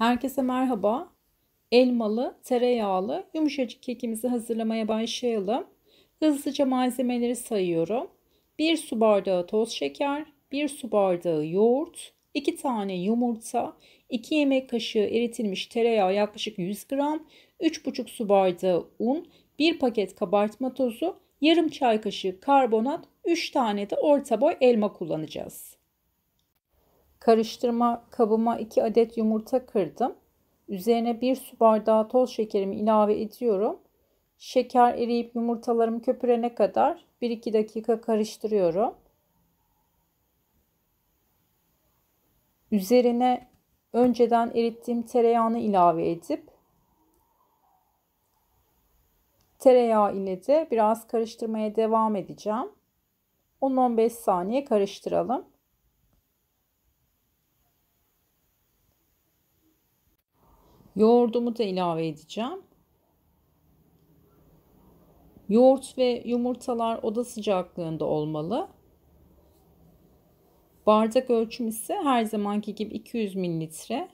Herkese merhaba. Elmalı, tereyağlı, yumuşacık kekimizi hazırlamaya başlayalım. Hızlıca malzemeleri sayıyorum. 1 su bardağı toz şeker, 1 su bardağı yoğurt, 2 tane yumurta, 2 yemek kaşığı eritilmiş tereyağı yaklaşık 100 gram, 3,5 su bardağı un, 1 paket kabartma tozu, yarım çay kaşığı karbonat, 3 tane de orta boy elma kullanacağız. Karıştırma kabıma 2 adet yumurta kırdım. Üzerine 1 su bardağı toz şekerimi ilave ediyorum. Şeker eriyip yumurtalarım köpürene kadar 1-2 dakika karıştırıyorum. Üzerine önceden erittiğim tereyağını ilave edip tereyağı ile de biraz karıştırmaya devam edeceğim. 10-15 saniye karıştıralım. Yoğurdumu da ilave edeceğim. Yoğurt ve yumurtalar oda sıcaklığında olmalı. Bardak ölçüm ise her zamanki gibi 200 mililitre.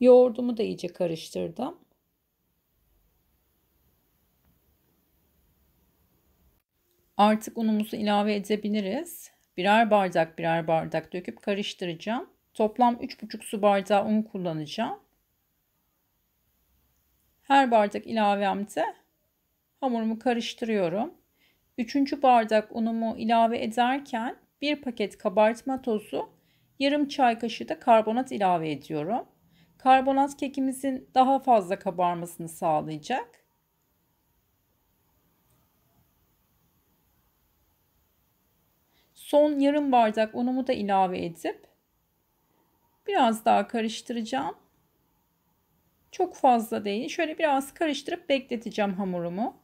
Yoğurdumu da iyice karıştırdım. Artık unumuzu ilave edebiliriz. Birer bardak birer bardak döküp karıştıracağım. Toplam 3,5 su bardağı un kullanacağım. Her bardak ilavemde hamurumu karıştırıyorum. Üçüncü bardak unumu ilave ederken bir paket kabartma tozu, yarım çay kaşığı da karbonat ilave ediyorum. Karbonat kekimizin daha fazla kabarmasını sağlayacak. Son yarım bardak unumu da ilave edip Biraz daha karıştıracağım. Çok fazla değil. Şöyle biraz karıştırıp bekleteceğim hamurumu.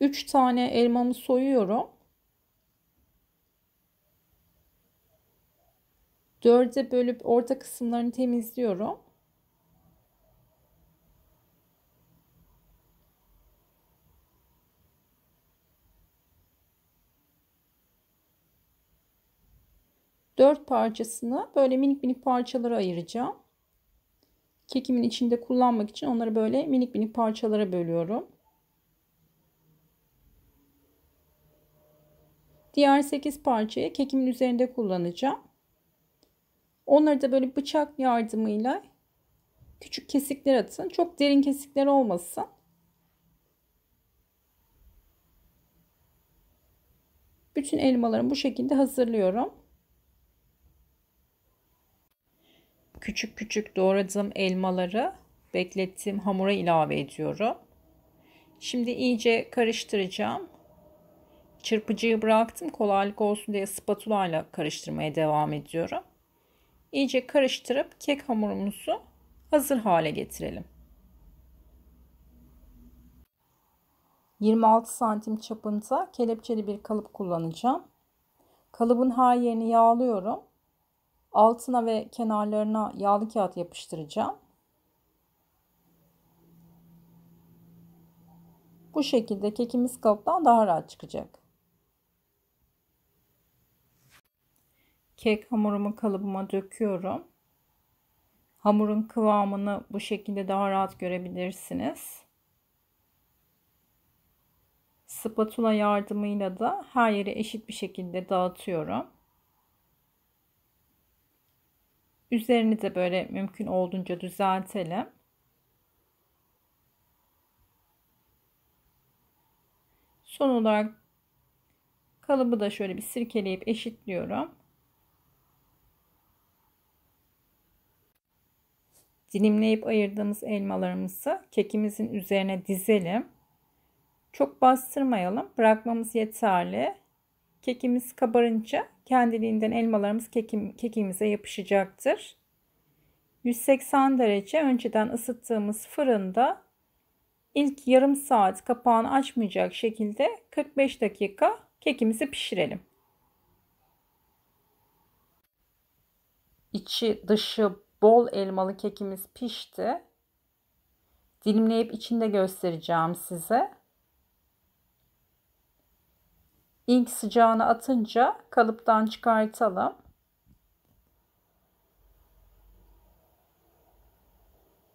Üç tane elmamı soyuyorum. Dörde bölüp orta kısımlarını temizliyorum. Dört parçasını böyle minik minik parçalara ayıracağım. Kekimin içinde kullanmak için onları böyle minik minik parçalara bölüyorum. Diğer 8 parçayı kekimin üzerinde kullanacağım. Onları da böyle bıçak yardımıyla küçük kesikler atın. Çok derin kesikler olmasın. Bütün elmalarımı bu şekilde hazırlıyorum. küçük küçük doğradığım elmaları beklettiğim hamura ilave ediyorum. Şimdi iyice karıştıracağım. Çırpıcıyı bıraktım kolaylık olsun diye spatula ile karıştırmaya devam ediyorum. İyice karıştırıp kek hamurumuzu hazır hale getirelim. 26 santim çapında kelepçeli bir kalıp kullanacağım. Kalıbın her yerini yağlıyorum altına ve kenarlarına yağlı kağıt yapıştıracağım. Bu şekilde kekimiz kalıptan daha rahat çıkacak. Kek hamurumu kalıbıma döküyorum. Hamurun kıvamını bu şekilde daha rahat görebilirsiniz. Spatula yardımıyla da her yere eşit bir şekilde dağıtıyorum. Üzerini de böyle mümkün olduğunca düzeltelim. Son olarak kalıbı da şöyle bir sirkeleyip eşitliyorum. Dilimleyip ayırdığımız elmalarımızı kekimizin üzerine dizelim. Çok bastırmayalım. Bırakmamız yeterli. Kekimiz kabarınca kendiliğinden elmalarımız kekim, kekimize yapışacaktır. 180 derece önceden ısıttığımız fırında ilk yarım saat kapağını açmayacak şekilde 45 dakika kekimizi pişirelim. İçi dışı bol elmalı kekimiz pişti. Dilimleyip içinde göstereceğim size ilk sıcağını atınca kalıptan çıkartalım.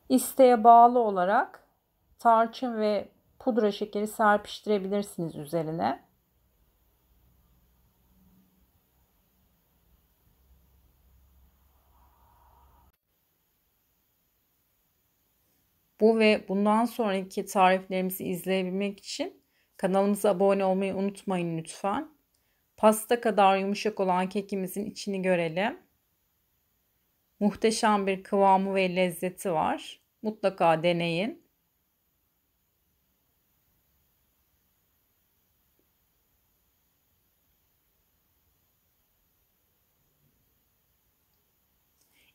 İsteğe bağlı olarak tarçın ve pudra şekeri serpiştirebilirsiniz üzerine. Bu ve bundan sonraki tariflerimizi izleyebilmek için Kanalımıza abone olmayı unutmayın lütfen. Pasta kadar yumuşak olan kekimizin içini görelim. Muhteşem bir kıvamı ve lezzeti var. Mutlaka deneyin.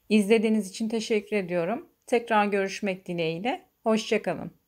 İzlediğiniz için teşekkür ediyorum. Tekrar görüşmek dileğiyle. Hoşçakalın.